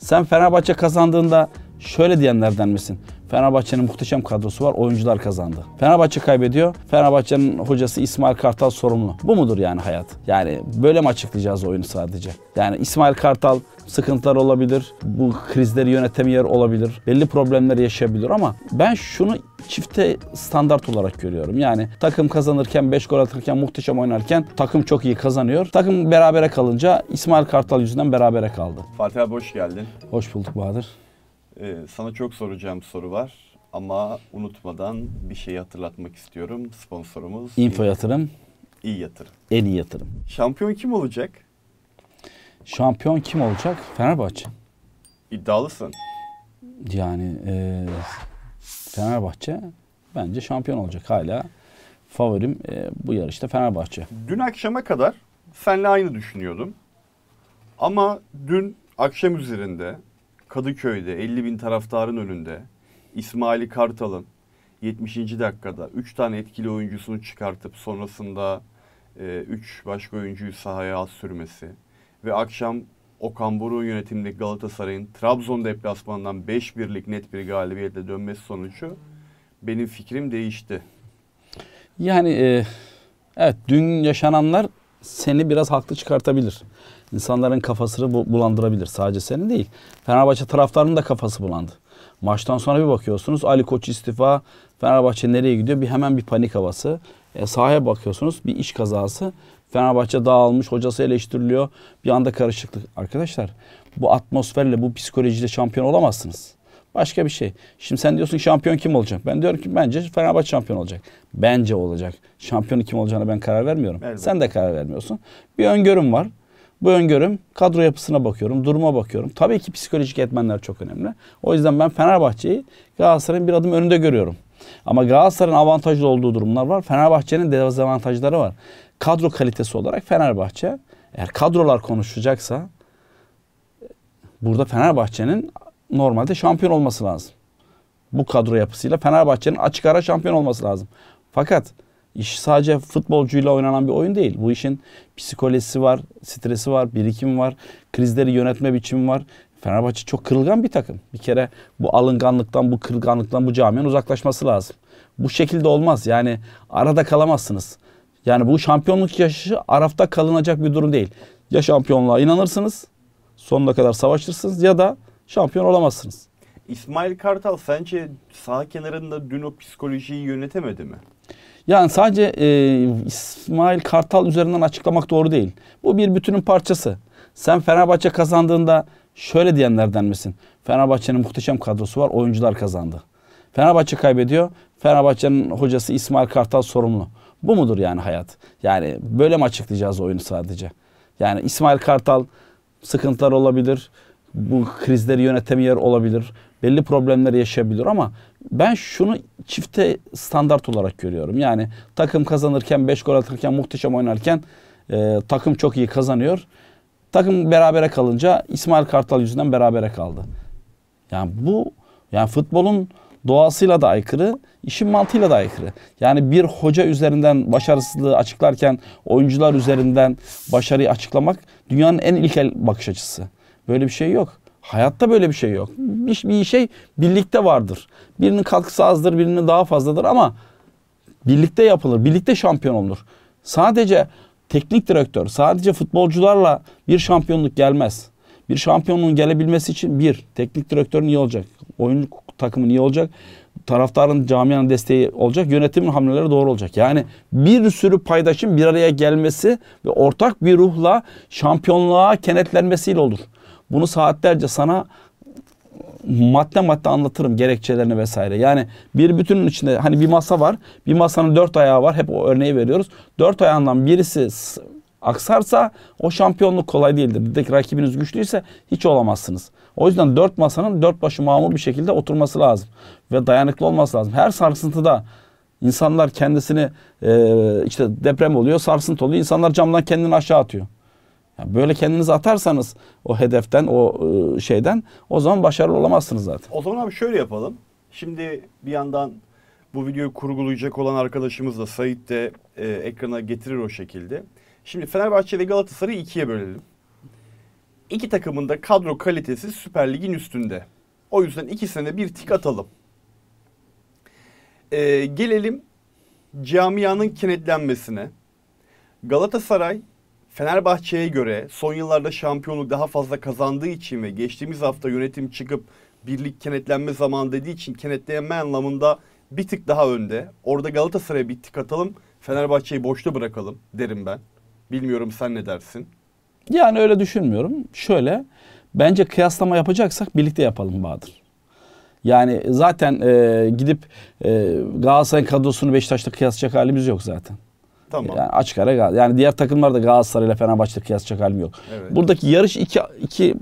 Sen Fenerbahçe kazandığında şöyle diyenlerden misin? Fenerbahçe'nin muhteşem kadrosu var. Oyuncular kazandı. Fenerbahçe kaybediyor. Fenerbahçe'nin hocası İsmail Kartal sorumlu. Bu mudur yani hayat? Yani böyle mi açıklayacağız oyunu sadece? Yani İsmail Kartal sıkıntılar olabilir. Bu krizleri yönetemiyor olabilir. Belli problemler yaşayabilir ama ben şunu çifte standart olarak görüyorum. Yani takım kazanırken, 5 gol atırken, muhteşem oynarken takım çok iyi kazanıyor. Takım berabere kalınca İsmail Kartal yüzünden berabere kaldı. Fatih abi hoş geldin. Hoş bulduk Bahadır. Ee, sana çok soracağım soru var ama unutmadan bir şey hatırlatmak istiyorum. Sponsorumuz Info Yatırım. İyi Yatırım. En iyi yatırım. Şampiyon kim olacak? Şampiyon kim olacak? Fenerbahçe. İddialısın. Yani e, Fenerbahçe bence şampiyon olacak hala. Favorim e, bu yarışta Fenerbahçe. Dün akşama kadar senle aynı düşünüyordum. Ama dün akşam üzerinde Kadıköy'de 50 bin taraftarın önünde İsmail Kartal'ın 70. dakikada 3 tane etkili oyuncusunu çıkartıp sonrasında 3 e, üç başka oyuncuyu sahaya az sürmesi ve akşam Okan Buruk'un yönetimindeki Galatasaray'ın Trabzon deplasmanından 5 birlik net bir galibiyetle dönmesi sonucu benim fikrim değişti. Yani e, evet dün yaşananlar seni biraz haklı çıkartabilir insanların kafasını bu, bulandırabilir. Sadece senin değil. Fenerbahçe taraftarının da kafası bulandı. Maçtan sonra bir bakıyorsunuz Ali Koç istifa, Fenerbahçe nereye gidiyor? Bir hemen bir panik havası. E, sahaya bakıyorsunuz bir iş kazası. Fenerbahçe dağılmış, hocası eleştiriliyor. Bir anda karışıklık. Arkadaşlar bu atmosferle, bu psikolojiyle şampiyon olamazsınız. Başka bir şey. Şimdi sen diyorsun şampiyon kim olacak? Ben diyorum ki bence Fenerbahçe şampiyon olacak. Bence olacak. Şampiyonu kim olacağına ben karar vermiyorum. Evet. Sen de karar vermiyorsun. Bir öngörüm var. Bu öngörüm kadro yapısına bakıyorum, duruma bakıyorum. Tabii ki psikolojik etmenler çok önemli. O yüzden ben Fenerbahçe'yi Galatasaray'ın bir adım önünde görüyorum. Ama Galatasaray'ın avantajlı olduğu durumlar var. Fenerbahçe'nin dezavantajları var. Kadro kalitesi olarak Fenerbahçe eğer kadrolar konuşacaksa burada Fenerbahçe'nin normalde şampiyon olması lazım. Bu kadro yapısıyla Fenerbahçe'nin açık ara şampiyon olması lazım. Fakat İş sadece futbolcuyla oynanan bir oyun değil. Bu işin psikolojisi var, stresi var, birikim var, krizleri yönetme biçimi var. Fenerbahçe çok kırılgan bir takım. Bir kere bu alınganlıktan, bu kırılganlıktan bu camianın uzaklaşması lazım. Bu şekilde olmaz. Yani arada kalamazsınız. Yani bu şampiyonluk yaşı arafta kalınacak bir durum değil. Ya şampiyonluğa inanırsınız, sonuna kadar savaşırsınız ya da şampiyon olamazsınız. İsmail Kartal sence sağ kenarında dün o psikolojiyi yönetemedi mi? Yani sadece e, İsmail Kartal üzerinden açıklamak doğru değil. Bu bir bütünün parçası. Sen Fenerbahçe kazandığında şöyle diyenlerden misin? Fenerbahçe'nin muhteşem kadrosu var, oyuncular kazandı. Fenerbahçe kaybediyor. Fenerbahçe'nin hocası İsmail Kartal sorumlu. Bu mudur yani hayat? Yani böyle mi açıklayacağız oyunu sadece? Yani İsmail Kartal sıkıntılar olabilir bu krizleri yönetemiyor olabilir. Belli problemler yaşayabilir ama ben şunu çifte standart olarak görüyorum. Yani takım kazanırken 5 gol atarken muhteşem oynarken e, takım çok iyi kazanıyor. Takım berabere kalınca İsmail Kartal yüzünden berabere kaldı. Yani bu yani futbolun doğasıyla da aykırı, işin mantığıyla da aykırı. Yani bir hoca üzerinden başarısızlığı açıklarken oyuncular üzerinden başarıyı açıklamak dünyanın en ilkel bakış açısı. Böyle bir şey yok. Hayatta böyle bir şey yok. Bir, bir şey birlikte vardır. Birinin katkısı azdır, birinin daha fazladır ama birlikte yapılır. Birlikte şampiyon olunur. Sadece teknik direktör, sadece futbolcularla bir şampiyonluk gelmez. Bir şampiyonluğun gelebilmesi için bir, teknik direktörün iyi olacak. Oyuncu takımın iyi olacak. Taraftarın, camianın desteği olacak. Yönetimin hamleleri doğru olacak. Yani bir sürü paydaşın bir araya gelmesi ve ortak bir ruhla şampiyonluğa kenetlenmesiyle olur. Bunu saatlerce sana madde madde anlatırım gerekçelerini vesaire. Yani bir bütünün içinde hani bir masa var. Bir masanın dört ayağı var. Hep o örneği veriyoruz. Dört ayağından birisi aksarsa o şampiyonluk kolay değildir. Dedeki rakibiniz güçlüyse hiç olamazsınız. O yüzden dört masanın dört başı mamur bir şekilde oturması lazım. Ve dayanıklı olması lazım. Her sarsıntıda insanlar kendisini e, işte deprem oluyor, sarsıntı oluyor. İnsanlar camdan kendini aşağı atıyor böyle kendinizi atarsanız o hedeften, o e, şeyden o zaman başarılı olamazsınız zaten. O zaman abi şöyle yapalım. Şimdi bir yandan bu videoyu kurgulayacak olan arkadaşımız da Sait de e, ekrana getirir o şekilde. Şimdi Fenerbahçe ve Galatasaray'ı ikiye bölelim. İki takımın da kadro kalitesi Süper Lig'in üstünde. O yüzden ikisine de bir tik atalım. E, gelelim camianın kenetlenmesine. Galatasaray Fenerbahçe'ye göre son yıllarda şampiyonluk daha fazla kazandığı için ve geçtiğimiz hafta yönetim çıkıp birlik kenetlenme zamanı dediği için kenetlenme anlamında bir tık daha önde. Orada Galatasaray'a bir tık atalım. Fenerbahçe'yi boşta bırakalım derim ben. Bilmiyorum sen ne dersin? Yani öyle düşünmüyorum. Şöyle bence kıyaslama yapacaksak birlikte yapalım Bahadır. Yani zaten e, gidip e, Galatasaray'ın kadrosunu Beşiktaş'ta kıyaslayacak halimiz yok zaten. Tamam. Yani açık ara Yani diğer takımlarda Galatasaray ile Fenerbahçe kıyaslayacak halim yok. Evet. Buradaki yarış iki, iki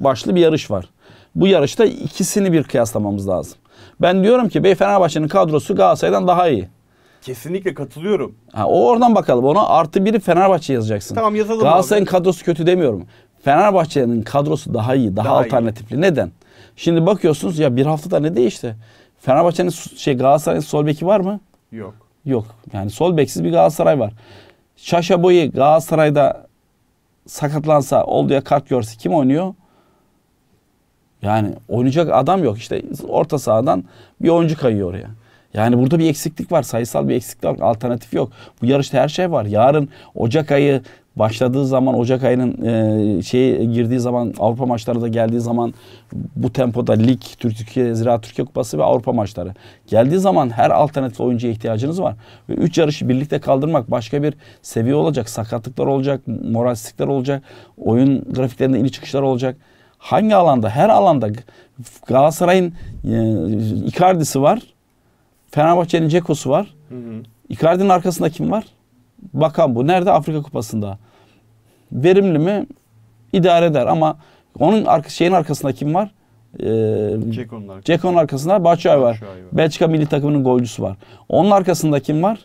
başlı bir yarış var. Bu yarışta ikisini bir kıyaslamamız lazım. Ben diyorum ki Bey Fenerbahçe'nin kadrosu Galatasaray'dan daha iyi. Kesinlikle katılıyorum. Ha, o oradan bakalım. Ona artı biri Fenerbahçe yazacaksın. Tamam yazalım Galatasaray'ın kadrosu kötü demiyorum. Fenerbahçe'nin kadrosu daha iyi, daha, daha alternatifli. Iyi. Neden? Şimdi bakıyorsunuz ya bir haftada ne değişti? Fenerbahçe'nin şey Galatasaray'ın sol beki var mı? Yok. Yok. Yani sol beksiz bir Galatasaray var. Şaşa Boyi Galatasaray'da sakatlansa olduya kart görse kim oynuyor? Yani oynayacak adam yok. İşte orta sahadan bir oyuncu kayıyor oraya. Yani burada bir eksiklik var. Sayısal bir eksiklik var. Alternatif yok. Bu yarışta her şey var. Yarın Ocak ayı başladığı zaman Ocak ayının e, şeye girdiği zaman Avrupa maçları da geldiği zaman bu tempoda lig, Türkiye Ziraat Türkiye Kupası ve Avrupa maçları geldiği zaman her alternatif oyuncuya ihtiyacınız var. Ve 3 yarışı birlikte kaldırmak başka bir seviye olacak. Sakatlıklar olacak, moralsizlikler olacak, oyun grafiklerinde iniş çıkışlar olacak. Hangi alanda? Her alanda Galatasaray'ın e, Icardi'si var. Fenerbahçe'nin Ceko'su var. Hı hı. Icardi'nin arkasında kim var? Bakan bu. Nerede? Afrika Kupası'nda. Verimli mi? idare eder ama onun arka, şeyin arkasında kim var? Ee, Ceko'nun arkasında, Ceko'nun var. Belçika milli takımının golcüsü var. Onun arkasında kim var?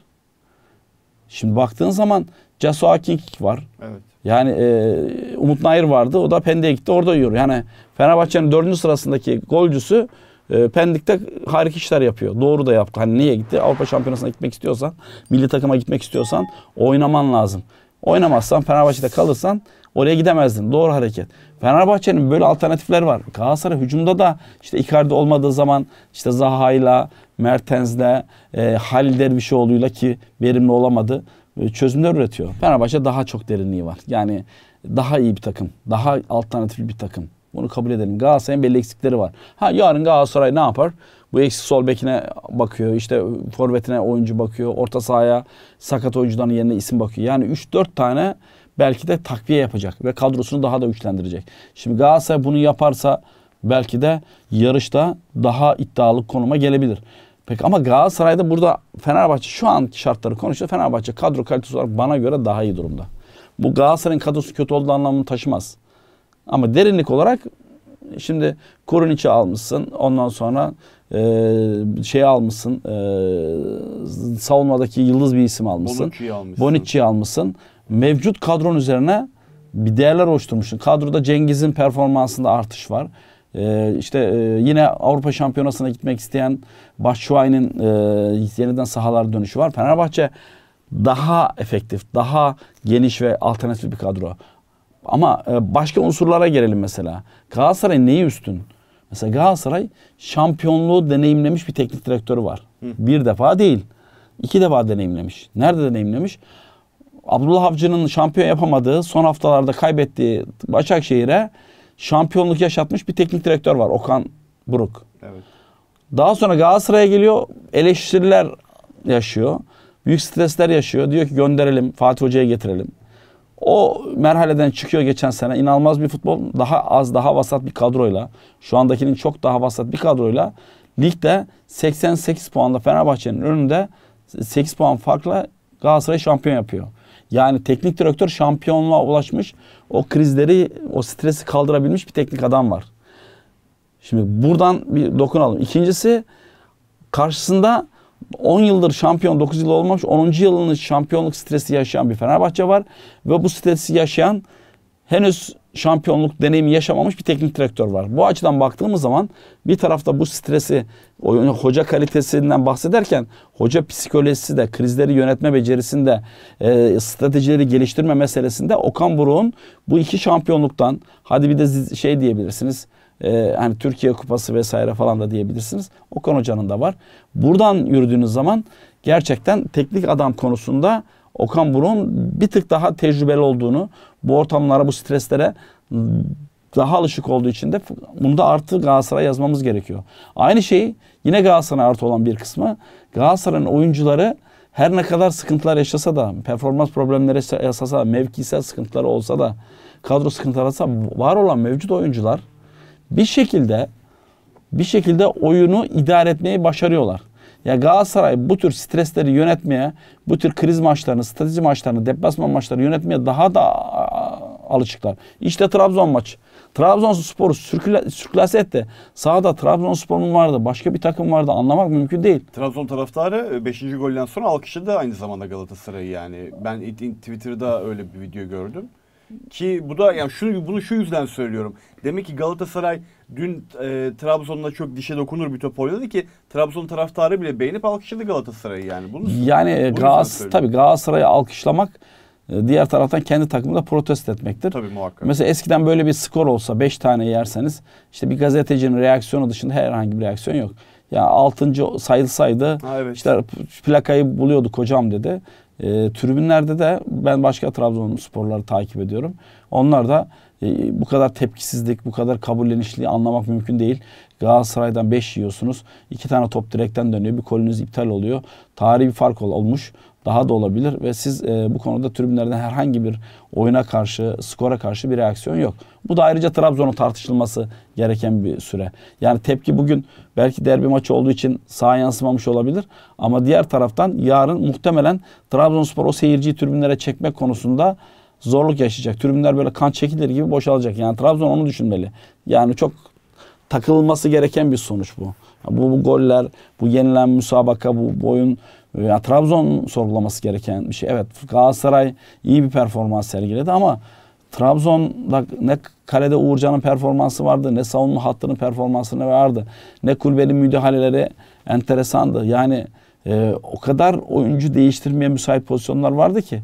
Şimdi baktığın zaman Jaso Aking var. Evet. Yani e, Umut Nayır vardı. O da Pendik'te gitti. Orada yiyor. Yani Fenerbahçe'nin dördüncü sırasındaki golcüsü e, Pendik'te harika işler yapıyor. Doğru da yaptı. Hani niye gitti? Avrupa Şampiyonası'na gitmek istiyorsan, milli takıma gitmek istiyorsan oynaman lazım. Oynamazsan Fenerbahçe'de kalırsan oraya gidemezdin. Doğru hareket. Fenerbahçe'nin böyle alternatifler var. Galatasaray hücumda da işte Icardi olmadığı zaman işte Zaha'yla, Mertens'le, e, Halil Dervişoğlu'yla ki verimli olamadı e, çözümler üretiyor. Fenerbahçe daha çok derinliği var. Yani daha iyi bir takım, daha alternatif bir takım. Bunu kabul edelim. Galatasaray'ın belli eksikleri var. Ha yarın Galatasaray ne yapar? Bu eksik sol bekine bakıyor. İşte forvetine oyuncu bakıyor. Orta sahaya sakat oyuncuların yerine isim bakıyor. Yani 3-4 tane belki de takviye yapacak ve kadrosunu daha da güçlendirecek. Şimdi Galatasaray bunu yaparsa belki de yarışta daha iddialı konuma gelebilir. Peki ama Galatasaray'da burada Fenerbahçe şu anki şartları konuşuyor. Fenerbahçe kadro kalitesi olarak bana göre daha iyi durumda. Bu Galatasaray'ın kadrosu kötü olduğu anlamını taşımaz. Ama derinlik olarak şimdi içi almışsın. Ondan sonra e, şey almışsın e, savunmadaki yıldız bir isim almışsın. Bonucci'yi almışsın. Bonucci'yi almışsın. Mevcut kadron üzerine bir değerler oluşturmuşsun. Kadroda Cengiz'in performansında artış var. Ee, işte e, yine Avrupa Şampiyonası'na gitmek isteyen Başşuay'ın e, yeniden sahalar dönüşü var. Fenerbahçe daha efektif, daha geniş ve alternatif bir kadro. Ama e, başka unsurlara gelelim mesela. Galatasaray neyi üstün? Mesela Galatasaray şampiyonluğu deneyimlemiş bir teknik direktörü var. Hı. Bir defa değil. iki defa deneyimlemiş. Nerede deneyimlemiş? Abdullah Avcı'nın şampiyon yapamadığı, son haftalarda kaybettiği Başakşehir'e şampiyonluk yaşatmış bir teknik direktör var. Okan Buruk. Evet. Daha sonra Galatasaray'a geliyor. Eleştiriler yaşıyor. Büyük stresler yaşıyor. Diyor ki gönderelim, Fatih Hoca'ya getirelim. O merhaleden çıkıyor geçen sene. İnanılmaz bir futbol. Daha az, daha vasat bir kadroyla. Şu andakinin çok daha vasat bir kadroyla. Ligde 88 puanla Fenerbahçe'nin önünde 8 puan farkla Galatasaray şampiyon yapıyor. Yani teknik direktör şampiyonluğa ulaşmış, o krizleri, o stresi kaldırabilmiş bir teknik adam var. Şimdi buradan bir dokunalım. İkincisi karşısında 10 yıldır şampiyon 9 yıl olmamış 10. yılını şampiyonluk stresi yaşayan bir Fenerbahçe var. Ve bu stresi yaşayan henüz şampiyonluk deneyimi yaşamamış bir teknik direktör var. Bu açıdan baktığımız zaman bir tarafta bu stresi, hoca kalitesinden bahsederken hoca psikolojisi de, krizleri yönetme becerisinde, e, stratejileri geliştirme meselesinde Okan Buruk'un bu iki şampiyonluktan hadi bir de şey diyebilirsiniz e, hani Türkiye Kupası vesaire falan da diyebilirsiniz. Okan Hoca'nın da var. Buradan yürüdüğünüz zaman gerçekten teknik adam konusunda Okan Burun bir tık daha tecrübeli olduğunu, bu ortamlara, bu streslere daha alışık olduğu için de bunu da artı Galatasaray yazmamız gerekiyor. Aynı şeyi yine Galatasaray artı olan bir kısmı Galatasaray'ın oyuncuları her ne kadar sıkıntılar yaşasa da, performans problemleri yaşasa da, mevkisel sıkıntıları olsa da, kadro sıkıntıları olsa var olan mevcut oyuncular bir şekilde bir şekilde oyunu idare etmeyi başarıyorlar. Ya Galatasaray bu tür stresleri yönetmeye, bu tür kriz maçlarını, strateji maçlarını, deplasman maçlarını yönetmeye daha da alışıklar. İşte Trabzon maçı. Trabzonspor'u sürküle, sürklase etti. Sağda Trabzonspor'un vardı. Başka bir takım vardı. Anlamak mümkün değil. Trabzon taraftarı 5. E, golden sonra alkışladı aynı zamanda Galatasaray'ı yani. Ben Twitter'da öyle bir video gördüm. Ki bu da yani şunu bunu şu yüzden söylüyorum. Demek ki Galatasaray dün e, Trabzon'la çok dişe dokunur bir top oynadı ki Trabzon taraftarı bile beğenip alkışladı Galatasaray'ı yani. Bunu yani Galatasaray tabii Galatasaray'ı alkışlamak e, diğer taraftan kendi takımında protesto etmektir. Tabii muhakkak. Mesela eskiden böyle bir skor olsa 5 tane yerseniz işte bir gazetecinin reaksiyonu dışında herhangi bir reaksiyon yok. Ya yani 6. sayılsaydı ha, evet. işte plakayı buluyordu kocam dedi. E, tribünlerde de ben başka Trabzon sporları takip ediyorum. Onlar da e, bu kadar tepkisizlik, bu kadar kabullenişliği anlamak mümkün değil. Galatasaray'dan 5 yiyorsunuz. 2 tane top direkten dönüyor. Bir kolünüz iptal oluyor. Tarihi bir fark olmuş daha da olabilir ve siz e, bu konuda tribünlerden herhangi bir oyuna karşı, skora karşı bir reaksiyon yok. Bu da ayrıca Trabzon'un tartışılması gereken bir süre. Yani tepki bugün belki derbi maçı olduğu için sağa yansımamış olabilir ama diğer taraftan yarın muhtemelen Trabzonspor o seyirciyi tribünlere çekmek konusunda zorluk yaşayacak. Tribünler böyle kan çekilir gibi boşalacak. Yani Trabzon onu düşünmeli. Yani çok takılması gereken bir sonuç bu. Bu, bu goller, bu yenilen müsabaka, bu, boyun veya ee, Trabzon sorgulaması gereken bir şey. Evet Galatasaray iyi bir performans sergiledi ama Trabzon'da ne kalede Uğurcan'ın performansı vardı, ne savunma hattının performansı vardı, ne kulübeli müdahaleleri enteresandı. Yani e, o kadar oyuncu değiştirmeye müsait pozisyonlar vardı ki.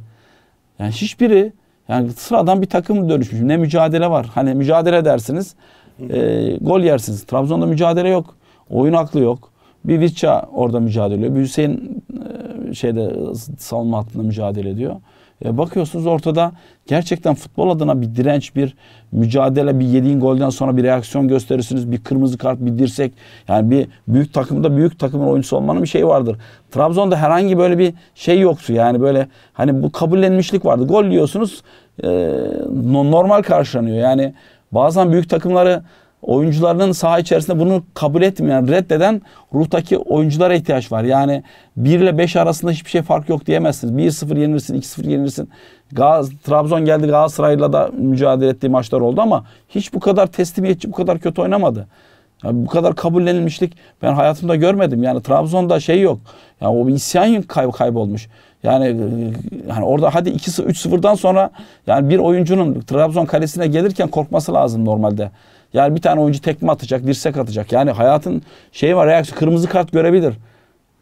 Yani hiçbiri yani sıradan bir takım dönüşmüş. Ne mücadele var. Hani mücadele dersiniz, e, gol yersiniz. Trabzon'da mücadele yok. Oyun aklı yok. Bir Vicha orada mücadele ediyor. Bir Hüseyin e, şeyde savunma hattında mücadele ediyor. E bakıyorsunuz ortada gerçekten futbol adına bir direnç, bir mücadele, bir yediğin golden sonra bir reaksiyon gösterirsiniz. Bir kırmızı kart, bir dirsek. Yani bir büyük takımda büyük takımın oyuncusu olmanın bir şeyi vardır. Trabzon'da herhangi böyle bir şey yoktu. Yani böyle hani bu kabullenmişlik vardı. Gol yiyorsunuz e, normal karşılanıyor. Yani bazen büyük takımları oyuncularının saha içerisinde bunu kabul etmeyen, reddeden ruhtaki oyunculara ihtiyaç var. Yani 1 ile 5 arasında hiçbir şey fark yok diyemezsiniz. 1-0 yenilirsin, 2-0 yenilirsin. Gaz, Trabzon geldi Galatasaray'la da mücadele ettiği maçlar oldu ama hiç bu kadar teslimiyetçi, bu kadar kötü oynamadı. Yani bu kadar kabullenilmişlik ben hayatımda görmedim. Yani Trabzon'da şey yok. Ya yani o isyan kay kaybolmuş. Yani yani orada hadi 2-3-0'dan sonra yani bir oyuncunun Trabzon kalesine gelirken korkması lazım normalde. Yani bir tane oyuncu tekme atacak, dirsek atacak. Yani hayatın şeyi var reaksiyon. Kırmızı kart görebilir.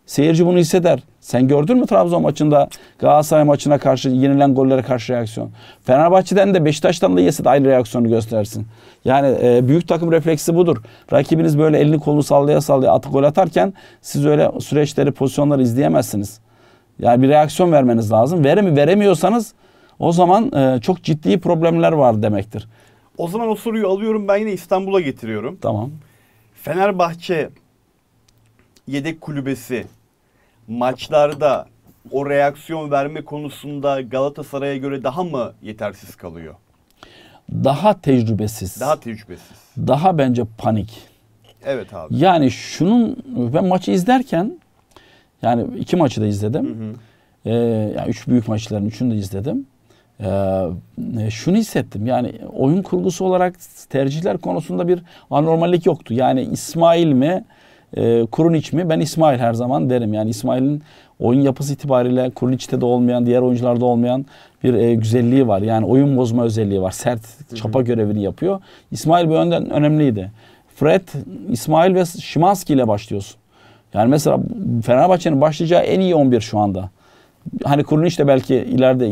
Seyirci bunu hisseder. Sen gördün mü Trabzon maçında Galatasaray maçına karşı yenilen gollere karşı reaksiyon? Fenerbahçe'den de Beşiktaş'tan da yese de aynı reaksiyonu göstersin. Yani e, büyük takım refleksi budur. Rakibiniz böyle elini kolunu sallaya sallaya atı gol atarken siz öyle süreçleri pozisyonları izleyemezsiniz. Yani bir reaksiyon vermeniz lazım. Veremi veremiyorsanız o zaman e, çok ciddi problemler var demektir. O zaman o soruyu alıyorum ben yine İstanbul'a getiriyorum. Tamam. Fenerbahçe yedek kulübesi maçlarda o reaksiyon verme konusunda Galatasaray'a göre daha mı yetersiz kalıyor? Daha tecrübesiz. Daha tecrübesiz. Daha bence panik. Evet abi. Yani şunun ben maçı izlerken yani iki maçı da izledim. Hı hı. Ee, yani üç büyük maçların üçünü de izledim. Ee, e, şunu hissettim yani oyun kurgusu olarak tercihler konusunda bir anormallik yoktu. Yani İsmail mi e, Kurunic mi ben İsmail her zaman derim. Yani İsmail'in oyun yapısı itibariyle Kurinic'te de olmayan diğer oyuncularda olmayan bir e, güzelliği var. Yani oyun bozma özelliği var. Sert çapa görevini yapıyor. İsmail bu yönden önemliydi. Fred, İsmail ve Şimanski ile başlıyorsun. Yani mesela Fenerbahçe'nin başlayacağı en iyi 11 şu anda. Hani Kurunic de belki ileride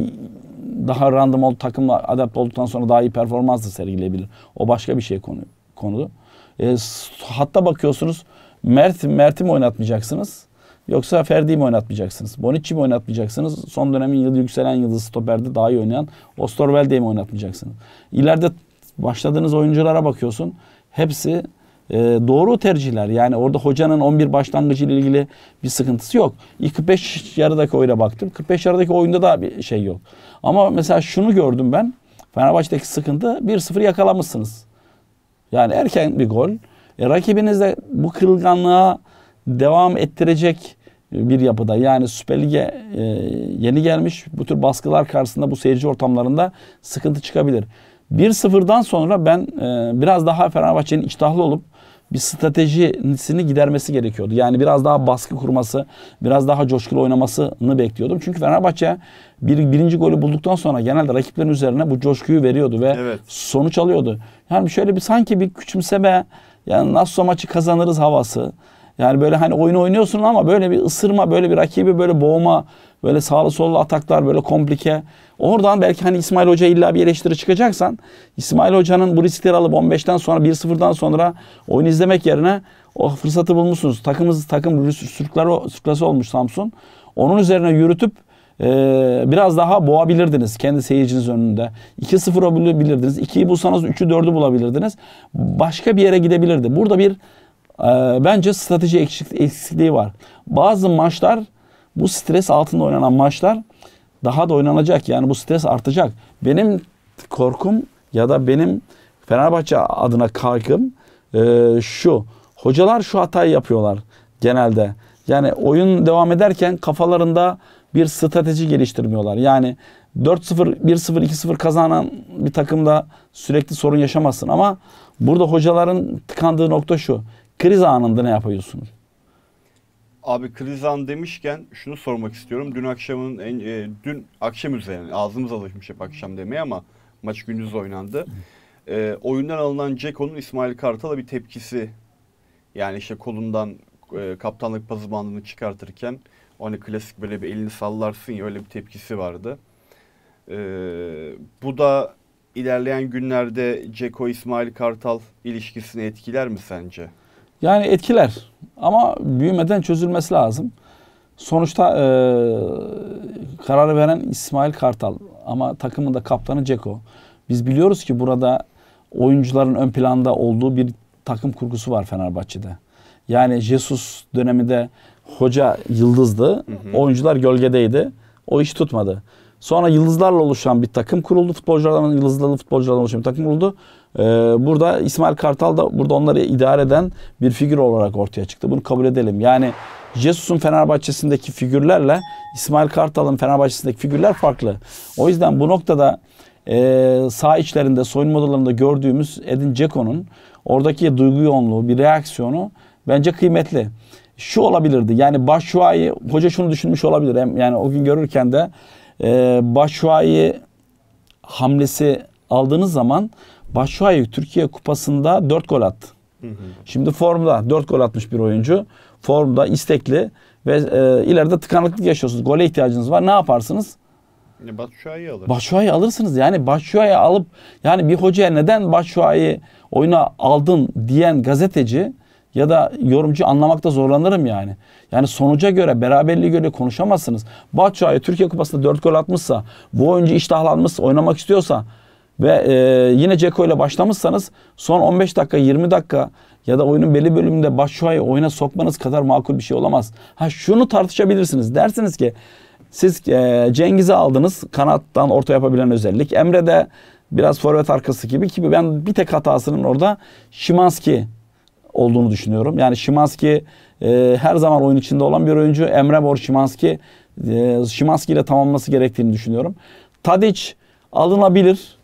daha random ol takımla adapte olduktan sonra daha iyi performans da sergileyebilir. O başka bir şey konu konudu. E, hatta bakıyorsunuz Mert Mert'i mi oynatmayacaksınız? Yoksa Ferdi'yi mi oynatmayacaksınız? Bonucci mi oynatmayacaksınız? Son dönemin yıldız yükselen yıldız stoperde daha iyi oynayan Ostorvelde'yi mi oynatmayacaksınız? İleride başladığınız oyunculara bakıyorsun. Hepsi e, doğru tercihler. Yani orada hocanın 11 başlangıcı ile ilgili bir sıkıntısı yok. 45 yarıdaki oyuna baktım. 45 yarıdaki oyunda da bir şey yok. Ama mesela şunu gördüm ben. Fenerbahçe'deki sıkıntı 1-0 yakalamışsınız. Yani erken bir gol. E, rakibiniz de bu kırılganlığa devam ettirecek bir yapıda. Yani Süper Lig'e e, yeni gelmiş bu tür baskılar karşısında bu seyirci ortamlarında sıkıntı çıkabilir. 1-0'dan sonra ben e, biraz daha Fenerbahçe'nin iştahlı olup bir stratejisini gidermesi gerekiyordu. Yani biraz daha baskı kurması, biraz daha coşkulu oynamasını bekliyordum. Çünkü Fenerbahçe bir, birinci golü bulduktan sonra genelde rakiplerin üzerine bu coşkuyu veriyordu ve evet. sonuç alıyordu. Yani şöyle bir sanki bir küçümseme, yani nasıl maçı kazanırız havası. Yani böyle hani oyunu oynuyorsun ama böyle bir ısırma, böyle bir rakibi böyle boğma, böyle sağlı sollu ataklar, böyle komplike. Oradan belki hani İsmail Hoca illa bir eleştiri çıkacaksan İsmail Hoca'nın bu riskleri alıp 15'ten sonra 1-0'dan sonra oyun izlemek yerine o fırsatı bulmuşsunuz. Takımız takım sürkleri, sürklası olmuş Samsun. Onun üzerine yürütüp e, biraz daha boğabilirdiniz kendi seyirciniz önünde. 2-0 bulabilirdiniz. 2'yi bulsanız 3'ü 4'ü bulabilirdiniz. Başka bir yere gidebilirdi. Burada bir ee, bence strateji eksikliği var. Bazı maçlar bu stres altında oynanan maçlar daha da oynanacak. Yani bu stres artacak. Benim korkum ya da benim Fenerbahçe adına kaygım e, şu. Hocalar şu hatayı yapıyorlar genelde. Yani oyun devam ederken kafalarında bir strateji geliştirmiyorlar. Yani 4-0, 1-0, 2-0 kazanan bir takımda sürekli sorun yaşamazsın ama burada hocaların tıkandığı nokta şu kriz anında ne yapıyorsunuz? Abi kriz an demişken şunu sormak istiyorum. Dün akşamın en, e, dün akşam üzerine ağzımız alışmış hep akşam demeye ama maç gündüz oynandı. E, oyundan alınan Ceko'nun İsmail Kartal'a bir tepkisi. Yani işte kolundan e, kaptanlık pazı bandını çıkartırken hani klasik böyle bir elini sallarsın ya öyle bir tepkisi vardı. E, bu da ilerleyen günlerde Ceko İsmail Kartal ilişkisini etkiler mi sence? Yani etkiler ama büyümeden çözülmesi lazım. Sonuçta e, kararı veren İsmail Kartal ama takımın da kaptanı Ceko. Biz biliyoruz ki burada oyuncuların ön planda olduğu bir takım kurgusu var Fenerbahçe'de. Yani Jesus döneminde hoca yıldızdı, hı hı. oyuncular gölgedeydi. O iş tutmadı. Sonra yıldızlarla oluşan bir takım kuruldu. Futbolculardan yıldızlarla futbolculardan oluşan bir takım kuruldu. Ee, burada İsmail Kartal da burada onları idare eden bir figür olarak ortaya çıktı. Bunu kabul edelim. Yani Jesus'un Fenerbahçe'sindeki figürlerle İsmail Kartal'ın Fenerbahçe'sindeki figürler farklı. O yüzden bu noktada e, sağ içlerinde, soyunma odalarında gördüğümüz Edin Ceko'nun oradaki duygu yoğunluğu, bir reaksiyonu bence kıymetli. Şu olabilirdi. Yani Başuayı hoca şunu düşünmüş olabilir. Yani o gün görürken de e, Başşuay'ı hamlesi aldığınız zaman Başşuayev Türkiye Kupası'nda 4 gol attı. Hı hı. Şimdi formda 4 gol atmış bir oyuncu. Formda istekli ve e, ileride tıkanıklık yaşıyorsunuz. Gole ihtiyacınız var. Ne yaparsınız? E, Başşuay'ı alır. Başşuay'ı alırsınız. Yani Başşuay'ı alıp yani bir hocaya neden Başşuay'ı oyuna aldın diyen gazeteci ya da yorumcu anlamakta zorlanırım yani. Yani sonuca göre, beraberliğe göre konuşamazsınız. Başşuay'ı Türkiye Kupası'nda 4 gol atmışsa, bu oyuncu iştahlanmışsa, oynamak istiyorsa ve e, yine Ceko ile başlamışsanız son 15 dakika 20 dakika ya da oyunun belli bölümünde Başşua'yı oyuna sokmanız kadar makul bir şey olamaz. Ha şunu tartışabilirsiniz. Dersiniz ki siz e, Cengiz'i aldınız kanattan orta yapabilen özellik. Emre de biraz forvet arkası gibi ki ben bir tek hatasının orada Şimanski olduğunu düşünüyorum. Yani Şimanski e, her zaman oyun içinde olan bir oyuncu. Emre Bor Şimanski e, Şimanski ile tamamlaması gerektiğini düşünüyorum. Tadic alınabilir.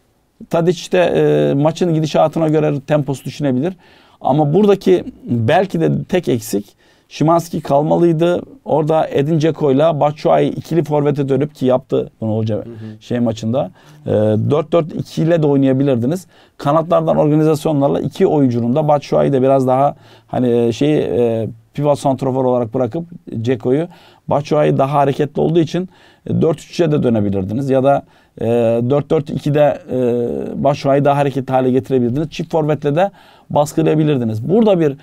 Tadiç de e, maçın gidişatına göre temposu düşünebilir. Ama buradaki belki de tek eksik Şimanski kalmalıydı. Orada Edin Ceko'yla Batshuayi ikili forvete dönüp ki yaptı bunu hoca hı hı. şey maçında. E, 4-4-2 ile de oynayabilirdiniz. Kanatlardan organizasyonlarla iki oyuncunun da Batshuayi da biraz daha hani şey e, pivot santrofor olarak bırakıp Ceko'yu Batshuayi daha hareketli olduğu için 4-3'e de dönebilirdiniz. Ya da 4-4-2'de e, e, Batshuayi daha hareketli hale getirebilirdiniz. Çift forvetle de baskılayabilirdiniz. Burada bir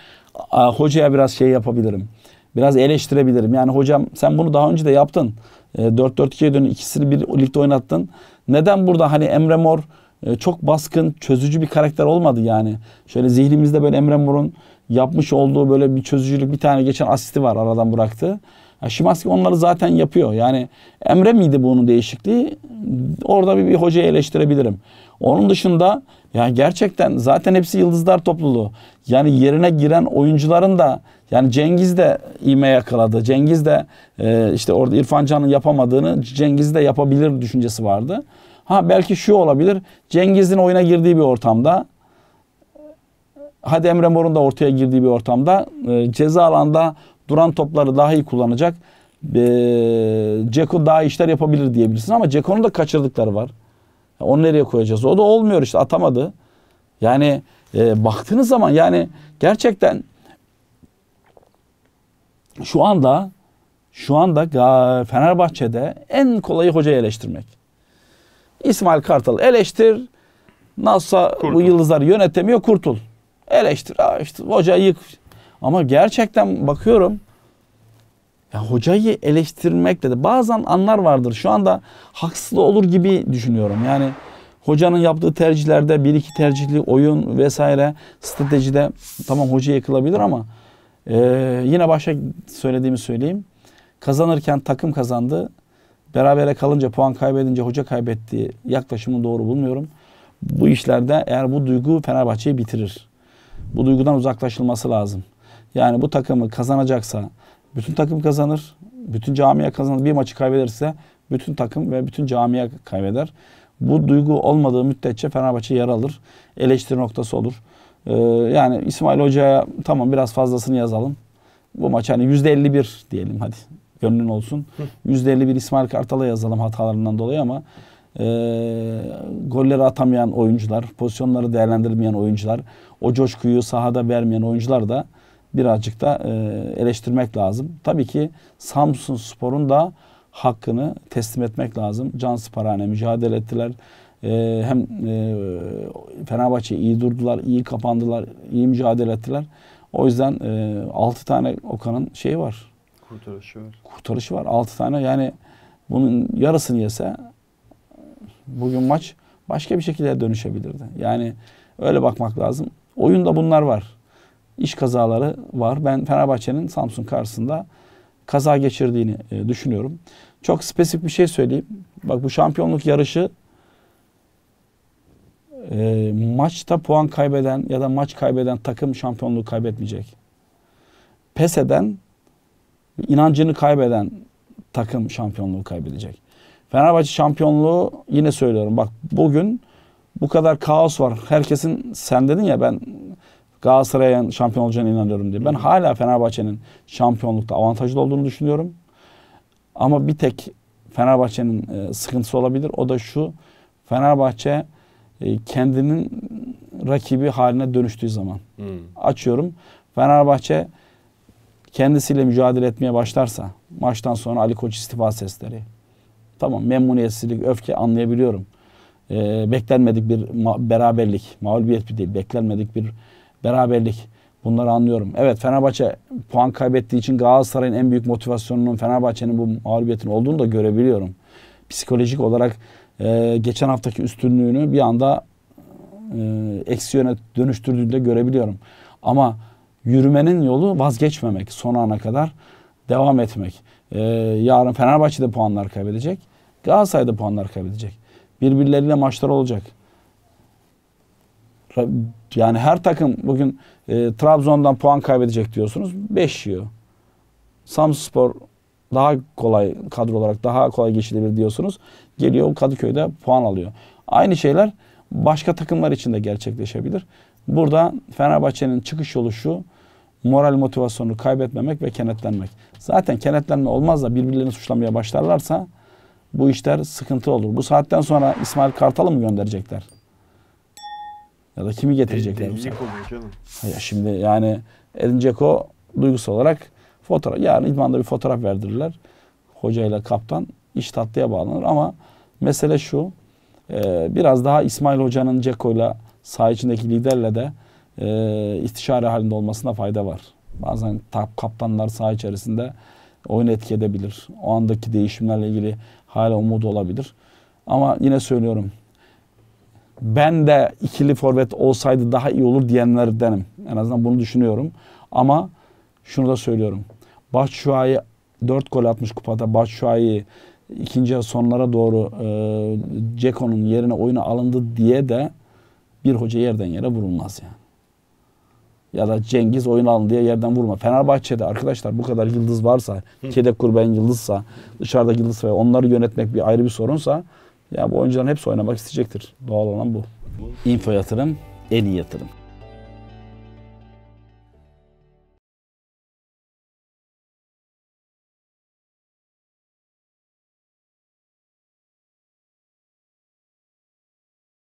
hocaya biraz şey yapabilirim. Biraz eleştirebilirim. Yani hocam sen bunu daha önce de yaptın. 4-4-2'ye e, dönün. ikisini birlikte oynattın. Neden burada hani Emre Mor çok baskın, çözücü bir karakter olmadı yani. Şöyle zihnimizde böyle Emre Mor'un yapmış olduğu böyle bir çözücülük bir tane geçen asisti var aradan bıraktı. Yani Şimanski onları zaten yapıyor. Yani Emre miydi bunun değişikliği? Orada bir, bir hocayı eleştirebilirim. Onun dışında ya gerçekten zaten hepsi yıldızlar topluluğu. Yani yerine giren oyuncuların da yani Cengiz de ime yakaladı. Cengiz de e, işte orada İrfan Can'ın yapamadığını Cengiz de yapabilir düşüncesi vardı. Ha belki şu olabilir. Cengiz'in oyuna girdiği bir ortamda hadi Emre Mor'un da ortaya girdiği bir ortamda e, ceza alanda Duran topları daha iyi kullanacak. Ee, Ceko daha işler yapabilir diyebilirsin ama Ceko'nun da kaçırdıkları var. Onu nereye koyacağız? O da olmuyor işte atamadı. Yani e, baktığınız zaman yani gerçekten şu anda şu anda Fenerbahçe'de en kolayı hocayı eleştirmek. İsmail Kartal eleştir. Nasılsa kurtul. bu yıldızları yönetemiyor kurtul. Eleştir. Aa işte hoca yık ama gerçekten bakıyorum ya hocayı eleştirmekle de bazen anlar vardır. Şu anda haksız olur gibi düşünüyorum. Yani hocanın yaptığı tercihlerde bir iki tercihli oyun vesaire stratejide tamam hoca yıkılabilir ama e, yine başka söylediğimi söyleyeyim. Kazanırken takım kazandı. Berabere kalınca puan kaybedince hoca kaybetti. Yaklaşımı doğru bulmuyorum. Bu işlerde eğer bu duygu Fenerbahçe'yi bitirir. Bu duygudan uzaklaşılması lazım. Yani bu takımı kazanacaksa bütün takım kazanır, bütün camia kazanır. Bir maçı kaybederse bütün takım ve bütün camia kaybeder. Bu duygu olmadığı müddetçe Fenerbahçe yer alır. Eleştiri noktası olur. Ee, yani İsmail Hoca'ya tamam biraz fazlasını yazalım. Bu maç hani %51 diyelim hadi gönlün olsun. %51 İsmail Kartal'a yazalım hatalarından dolayı ama e, golleri atamayan oyuncular, pozisyonları değerlendirmeyen oyuncular, o coşkuyu sahada vermeyen oyuncular da birazcık da e, eleştirmek lazım. Tabii ki Samsun Spor'un da hakkını teslim etmek lazım. Can Sparane mücadele ettiler. E, hem e, Fenerbahçe iyi durdular, iyi kapandılar, iyi mücadele ettiler. O yüzden e, 6 tane Okan'ın şeyi var. Kurtarışı var. Kurtarışı var. 6 tane yani bunun yarısını yese bugün maç başka bir şekilde dönüşebilirdi. Yani öyle bakmak lazım. Oyunda bunlar var iş kazaları var. Ben Fenerbahçe'nin Samsun karşısında kaza geçirdiğini e, düşünüyorum. Çok spesifik bir şey söyleyeyim. Bak bu şampiyonluk yarışı e, maçta puan kaybeden ya da maç kaybeden takım şampiyonluğu kaybetmeyecek. Pes eden, inancını kaybeden takım şampiyonluğu kaybedecek. Fenerbahçe şampiyonluğu yine söylüyorum. Bak bugün bu kadar kaos var. Herkesin sen dedin ya ben Galatasaray'ın şampiyon olacağına inanıyorum diye. Ben hala Fenerbahçe'nin şampiyonlukta avantajlı olduğunu düşünüyorum. Ama bir tek Fenerbahçe'nin e, sıkıntısı olabilir. O da şu. Fenerbahçe e, kendinin rakibi haline dönüştüğü zaman. Hmm. Açıyorum. Fenerbahçe kendisiyle mücadele etmeye başlarsa maçtan sonra Ali Koç istifa sesleri. Tamam memnuniyetsizlik, öfke anlayabiliyorum. Ee, beklenmedik bir ma- beraberlik, mağlubiyet bir değil, beklenmedik bir beraberlik. Bunları anlıyorum. Evet Fenerbahçe puan kaybettiği için Galatasaray'ın en büyük motivasyonunun Fenerbahçe'nin bu mağlubiyetin olduğunu da görebiliyorum. Psikolojik olarak e, geçen haftaki üstünlüğünü bir anda e, eksi yöne dönüştürdüğünü de görebiliyorum. Ama yürümenin yolu vazgeçmemek son ana kadar devam etmek. E, yarın Fenerbahçe'de puanlar kaybedecek. Galatasaray'da puanlar kaybedecek. Birbirleriyle maçlar olacak yani her takım bugün e, Trabzon'dan puan kaybedecek diyorsunuz. 5 yiyor. Samspor daha kolay kadro olarak daha kolay geçilebilir diyorsunuz. Geliyor Kadıköy'de puan alıyor. Aynı şeyler başka takımlar için de gerçekleşebilir. Burada Fenerbahçe'nin çıkış yolu şu. Moral motivasyonunu kaybetmemek ve kenetlenmek. Zaten kenetlenme olmaz da birbirlerini suçlamaya başlarlarsa bu işler sıkıntı olur. Bu saatten sonra İsmail Kartal'ı mı gönderecekler? Ya da kimi getirecekler bu canım. Ya şimdi yani Edin Dzeko duygusal olarak fotoğraf. Yarın idmanda bir fotoğraf verdirirler. Hocayla kaptan iş tatlıya bağlanır ama mesele şu. E, biraz daha İsmail Hoca'nın Ceko'yla saha içindeki liderle de e, istişare halinde olmasına fayda var. Bazen tap, kaptanlar saha içerisinde oyun etki edebilir. O andaki değişimlerle ilgili hala umudu olabilir. Ama yine söylüyorum ben de ikili forvet olsaydı daha iyi olur diyenlerdenim. En azından bunu düşünüyorum. Ama şunu da söylüyorum. Batshuayi 4 gol atmış kupada. Batshuayi ikinci sonlara doğru e, Ceko'nun yerine oyuna alındı diye de bir hoca yerden yere vurulmaz yani. Ya da Cengiz oyun alın diye yerden vurma. Fenerbahçe'de arkadaşlar bu kadar yıldız varsa, Hı. Kedek Kurben yıldızsa, dışarıda yıldız ve onları yönetmek bir ayrı bir sorunsa ya bu oyuncuların hepsi oynamak isteyecektir. Doğal olan bu. Info yatırım en iyi yatırım.